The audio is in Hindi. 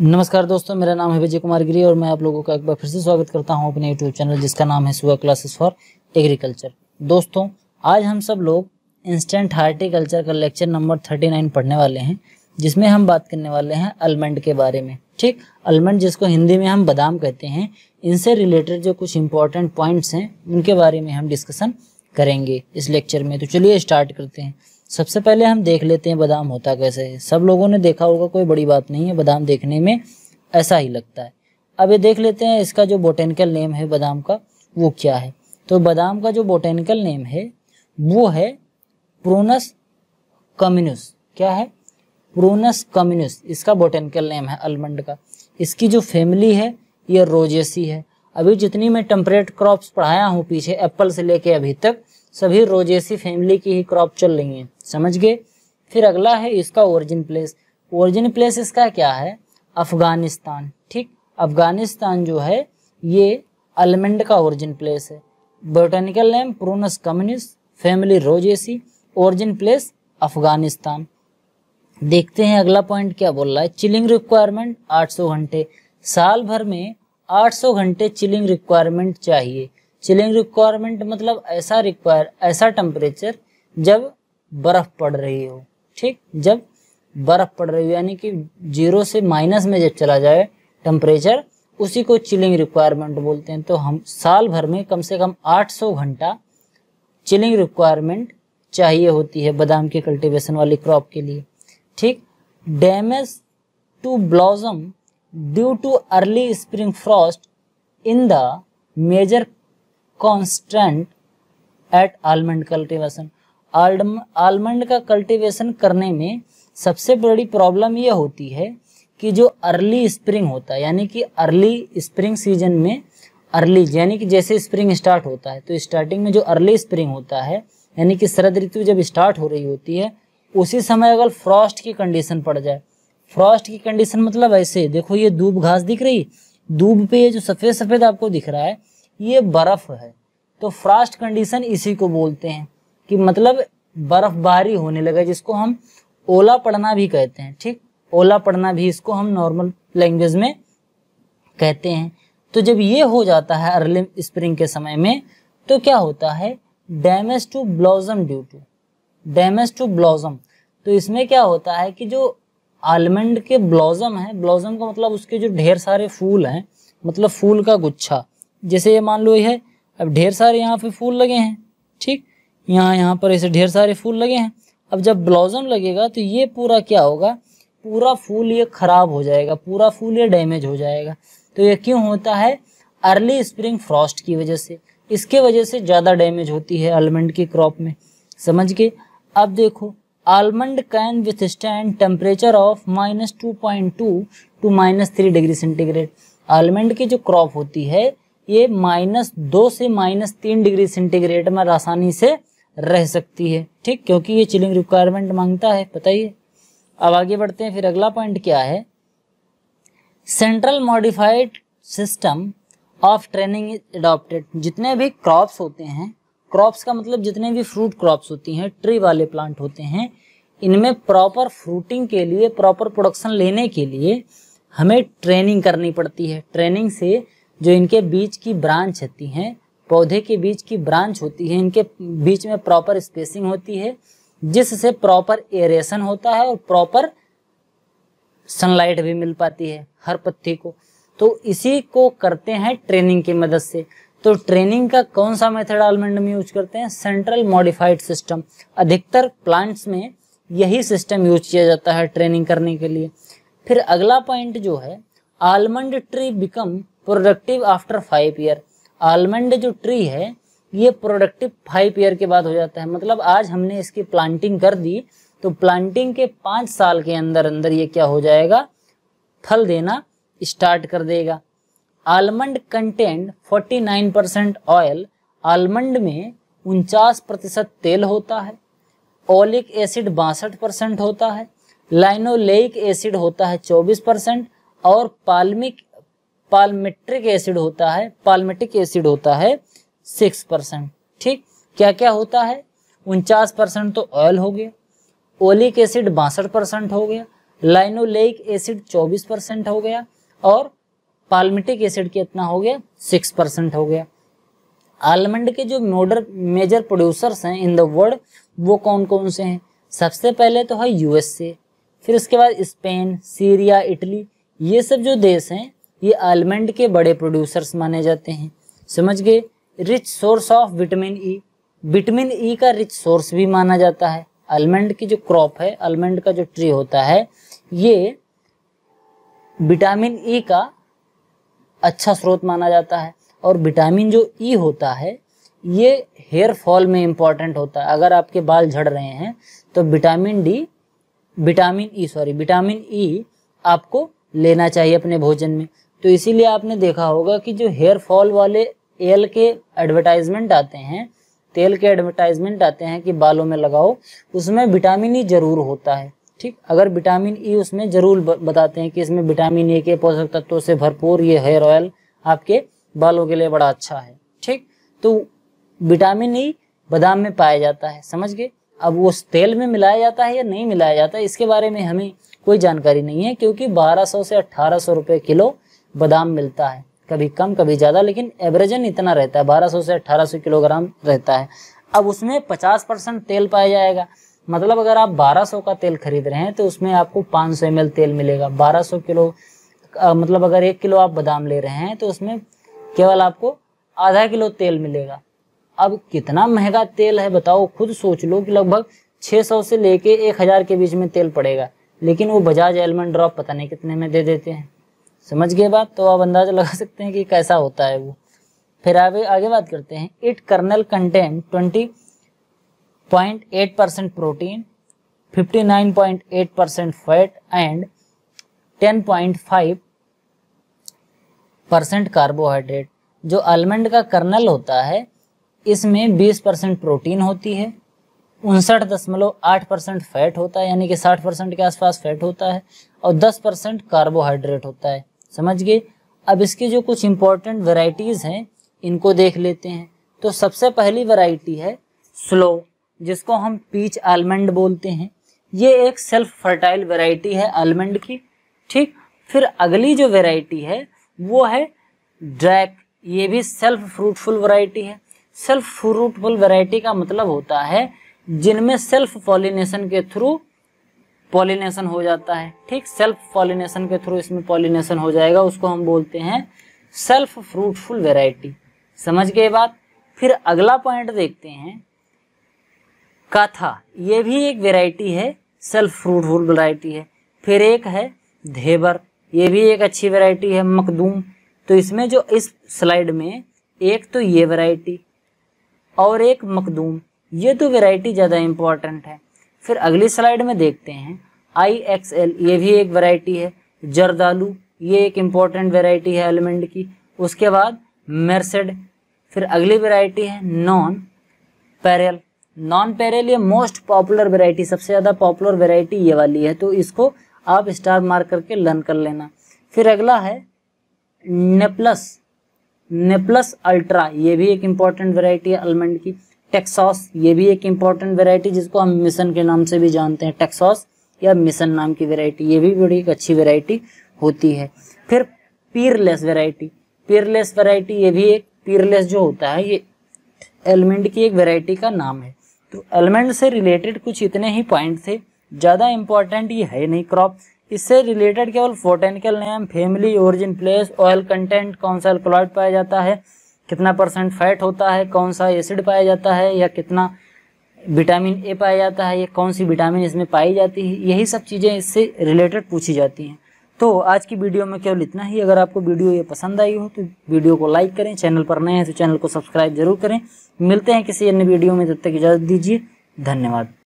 नमस्कार दोस्तों मेरा नाम है विजय कुमार गिरी और मैं आप लोगों का एक बार फिर से स्वागत करता हूं अपने यूट्यूब चैनल जिसका नाम है सुबह क्लासेस फॉर एग्रीकल्चर दोस्तों आज हम सब लोग इंस्टेंट हार्टिकल्चर का लेक्चर नंबर थर्टी नाइन पढ़ने वाले हैं जिसमें हम बात करने वाले हैं अलमंड के बारे में ठीक अलमंड जिसको हिंदी में हम बादाम कहते हैं इनसे रिलेटेड जो कुछ इंपॉर्टेंट पॉइंट्स हैं उनके बारे में हम डिस्कशन करेंगे इस लेक्चर में तो चलिए स्टार्ट करते हैं सबसे पहले हम देख लेते हैं बादाम होता कैसे है सब लोगों ने देखा होगा कोई बड़ी बात नहीं है बादाम देखने में ऐसा ही लगता है अब ये देख लेते हैं इसका जो बोटेनिकल नेम है बादाम का वो क्या है तो बादाम का जो बोटेनिकल नेम है वो है प्रोनस कम्युनिस क्या है प्रोनस कम्युनिस इसका बोटेनिकल नेम है अलमंड का इसकी जो फैमिली है ये रोजेसी है अभी जितनी मैं टेम्परेट क्रॉप्स पढ़ाया हूँ पीछे एप्पल से लेके अभी तक सभी रोजेसी फैमिली की ही क्रॉप चल रही हैं समझ गए फिर अगला है इसका ओरिजिन प्लेस ओरिजिन प्लेस इसका क्या है अफगानिस्तान ठीक अफगानिस्तान जो है ये अलमंड का ओरिजिन प्लेस है botanical name prunus communist family rosaceae origin place Afghanistan देखते हैं अगला पॉइंट क्या बोल रहा है चिलिंग रिक्वायरमेंट 800 घंटे साल भर में 800 घंटे चिलिंग रिक्वायरमेंट चाहिए चिलिंग रिक्वायरमेंट मतलब ऐसा रिक्वायर ऐसा टेम्परेचर जब बर्फ पड़ रही हो ठीक जब बर्फ पड़ रही हो यानी कि जीरो से माइनस में जब चला जाए टेम्परेचर उसी को चिलिंग रिक्वायरमेंट बोलते हैं तो हम साल भर में कम से कम 800 घंटा चिलिंग रिक्वायरमेंट चाहिए होती है बादाम के कल्टीवेशन वाली क्रॉप के लिए ठीक damage to blossom due to early spring frost in the major constant at almond cultivation almond का कल्टीवेशन करने में सबसे बड़ी प्रॉब्लम यह होती है कि जो अर्ली स्प्रिंग होता है यानी कि अर्ली स्प्रिंग सीजन में अर्ली यानी कि जैसे स्प्रिंग स्टार्ट होता है तो स्टार्टिंग में जो अर्ली स्प्रिंग होता है यानी कि शरद ऋतु जब स्टार्ट हो रही होती है उसी समय अगर फ्रॉस्ट की कंडीशन पड़ जाए फ्रॉस्ट की कंडीशन मतलब ऐसे देखो ये दूब घास दिख रही दूब पे ये जो सफ़ेद सफ़ेद आपको दिख रहा है ये बर्फ़ है तो फ्रास्ट कंडीशन इसी को बोलते हैं कि मतलब बर्फ़बारी होने लगा जिसको हम ओला पड़ना भी कहते हैं ठीक ओला पड़ना भी इसको हम नॉर्मल लैंग्वेज में कहते हैं तो जब ये हो जाता है अर्ली स्प्रिंग के समय में तो क्या होता है damage to blossom due to damage to blossom तो इसमें क्या होता है कि जो आलमंड के ब्लॉजम है ब्लॉजम का मतलब उसके जो ढेर सारे फूल हैं मतलब फूल का गुच्छा जैसे ये मान लो ये है अब ढेर सारे यहाँ पे फूल लगे हैं ठीक यहाँ यहाँ पर ऐसे ढेर सारे फूल लगे हैं अब जब ब्लॉजम लगेगा तो ये पूरा क्या होगा पूरा फूल ये खराब हो जाएगा पूरा फूल ये डैमेज हो जाएगा तो ये क्यों होता है अर्ली स्प्रिंग फ्रॉस्ट की वजह से इसके वजह से ज़्यादा डैमेज होती है आलमंड की क्रॉप में समझ के अब देखो almond can withstand temperature of minus two point two two minus three degree centigrade almond की जो क्रॉप होती है ये माइनस दो से माइनस तीन डिग्री सेंटीग्रेड में आसानी से रह सकती है ठीक क्योंकि ये चिलिंग रिक्वायरमेंट मांगता है पता ही अब आगे बढ़ते हैं फिर अगला पॉइंट क्या है central modified system of training is adopted जितने भी क्रॉप्स होते हैं क्रॉप्स का मतलब जितने भी फ्रूट क्रॉप्स होती हैं ट्री वाले प्लांट होते हैं इनमें प्रॉपर फ्रूटिंग के लिए प्रॉपर प्रोडक्शन लेने के लिए हमें ट्रेनिंग करनी पड़ती है ट्रेनिंग से जो इनके बीच की ब्रांच होती हैं पौधे के बीच की ब्रांच होती है इनके बीच में प्रॉपर स्पेसिंग होती है जिससे प्रॉपर एरेशन होता है और प्रॉपर सनलाइट भी मिल पाती है हर पत्ती को तो इसी को करते हैं ट्रेनिंग की मदद से तो ट्रेनिंग का कौन सा मेथड आलमंड में यूज करते हैं सेंट्रल मॉडिफाइड सिस्टम अधिकतर प्लांट्स में यही सिस्टम यूज किया जाता है ट्रेनिंग करने के लिए फिर अगला पॉइंट जो है almond tree become productive after five year almond जो ट्री है ये प्रोडक्टिव फाइव ईयर के बाद हो जाता है मतलब आज हमने इसकी प्लांटिंग कर दी तो प्लांटिंग के पाँच साल के अंदर अंदर ये क्या हो जाएगा फल देना स्टार्ट कर देगा almond content 49 percent oil almond में उनचास प्रतिशत तेल होता है ओलिक एसिड बासठ परसेंट होता है लाइनोलेक एसिड होता है 24 परसेंट और पाल्मिक पालमेट्रिक एसिड होता है पालमेटिक एसिड होता है सिक्स परसेंट ठीक क्या क्या होता है उनचास परसेंट तो ऑयल हो गया ओलिक एसिड बासठ परसेंट हो गया लाइनोलेक एसिड चौबीस परसेंट हो गया और पालमेटिक एसिड कितना हो गया सिक्स परसेंट हो गया आलमंड के जो मोडर मेजर प्रोड्यूसर्स हैं इन द वर्ल्ड वो कौन कौन से हैं सबसे पहले तो है यूएसए फिर उसके बाद स्पेन सीरिया इटली ये सब जो देश हैं ये आलमंड के बड़े प्रोड्यूसर्स माने जाते हैं समझ गए rich source of vitamin E vitamin E का रिच सोर्स भी माना जाता है आलमंड की जो क्रॉप है आलमंड का जो ट्री होता है ये विटामिन ई e का अच्छा स्रोत माना जाता है और विटामिन जो ई e होता है ये हेयर फॉल में इम्पॉर्टेंट होता है अगर आपके बाल झड़ रहे हैं तो vitamin D vitamin E sorry vitamin E आपको लेना चाहिए अपने भोजन में तो इसीलिए आपने देखा होगा कि जो हेयर फॉल वाले तेल के एडवर्टाइजमेंट आते हैं तेल के एडवर्टाइजमेंट आते हैं कि बालों में लगाओ उसमें विटामिन ई e जरूर होता है ठीक अगर विटामिन ई e उसमें जरूर बताते हैं कि इसमें विटामिन ए के पोषक तत्वों से भरपूर ये हेयर ऑयल आपके बालों के लिए बड़ा अच्छा है ठीक तो विटामिन ई e बादाम में पाया जाता है समझ गए अब वो तेल में मिलाया जाता है या नहीं मिलाया जाता है इसके बारे में हमें कोई जानकारी नहीं है क्योंकि 1200 से 1800 रुपए किलो बादाम मिलता है कभी कम कभी ज़्यादा लेकिन एवरेजन इतना रहता है 1200 से 1800 किलोग्राम रहता है अब उसमें 50 परसेंट तेल पाया जाएगा मतलब अगर आप 1200 का तेल खरीद रहे हैं तो उसमें आपको 500 सौ तेल मिलेगा 1200 किलो आ, मतलब अगर एक किलो आप बादाम ले रहे हैं तो उसमें केवल आपको आधा किलो तेल मिलेगा अब कितना महंगा तेल है बताओ खुद सोच लो कि लगभग छः से लेके 1000 के बीच में तेल पड़ेगा लेकिन वो बजाज एलमंड ड्रॉप पता नहीं कितने में दे देते हैं समझ गए बात तो आप अंदाज़ा लगा सकते हैं कि कैसा होता है वो फिर आगे आगे बात करते हैं it kernel content twenty point eight percent protein fifty nine point eight percent fat and ten point five percent carbohydrate जो आलमंड का कर्नल होता है इसमें बीस परसेंट प्रोटीन होती है उनसठ दशमलव आठ परसेंट फैट होता है यानी कि साठ परसेंट के आसपास फैट होता है और दस परसेंट कार्बोहाइड्रेट होता है समझ गए अब इसकी जो कुछ इंपॉर्टेंट वैरायटीज़ हैं इनको देख लेते हैं तो सबसे पहली वैरायटी है स्लो जिसको हम पीच आलमंड बोलते हैं ये एक सेल्फ फर्टाइल वैरायटी है आलमंड की ठीक फिर अगली जो वैरायटी है वो है ड्रैक ये भी सेल्फ फ्रूटफुल वैरायटी है सेल्फ फ्रूटफुल वैरायटी का मतलब होता है जिनमें सेल्फ पॉलिनेशन के थ्रू पॉलिनेशन हो जाता है ठीक सेल्फ पॉलिनेशन के थ्रू इसमें पॉलिनेशन हो जाएगा उसको हम बोलते हैं सेल्फ फ्रूटफुल वेराइटी समझ गए बात फिर अगला पॉइंट देखते हैं काथा ये भी एक वेराइटी है सेल्फ फ्रूटफुल वेराइटी है फिर एक है धेबर ये भी एक अच्छी वेराइटी है मखदूम तो इसमें जो इस स्लाइड में एक तो ये वेराइटी और एक मखदूम ये तो वेराइटी ज़्यादा इम्पॉर्टेंट है फिर अगली स्लाइड में देखते हैं आई एक्स एल ये भी एक वैरायटी है जर्दालू ये एक इम्पॉर्टेंट वैरायटी है एलिमेंट की उसके बाद मेरसेड फिर अगली वैरायटी है नॉन पेरल नॉन पेरल ये मोस्ट पॉपुलर वैरायटी सबसे ज़्यादा पॉपुलर वैरायटी ये वाली है तो इसको आप स्टार मार्क करके लर्न कर लेना फिर अगला है नेप्लस नेप्लस अल्ट्रा ये भी एक इम्पॉर्टेंट वैरायटी है आलमंड की टेक्सॉस ये भी एक इम्पोर्टेंट वेराइटी जिसको हम मिशन के नाम से भी जानते हैं टेक्सॉस या मिशन नाम की वेराइटी ये भी बड़ी एक अच्छी वेराइटी होती है फिर पीरलेस वेराइटी पीरलेस वेराइटी ये भी एक पीरलेस जो होता है ये एलमेंट की एक वेराइटी का नाम है तो एलमेंट से रिलेटेड कुछ इतने ही पॉइंट थे ज़्यादा इंपॉर्टेंट ये है नहीं क्रॉप इससे रिलेटेड केवल botanical name family origin place oil content कौन सा एल्कोलॉइड पाया जाता है कितना परसेंट फैट होता है कौन सा एसिड पाया जाता है या कितना विटामिन ए पाया जाता है या कौन सी विटामिन इसमें पाई जाती है यही सब चीज़ें इससे रिलेटेड पूछी जाती हैं तो आज की वीडियो में केवल इतना ही अगर आपको वीडियो ये पसंद आई हो तो वीडियो को लाइक करें चैनल पर नए हैं तो चैनल को सब्सक्राइब जरूर करें मिलते हैं किसी अन्य वीडियो में जब तक इजाज़त दीजिए धन्यवाद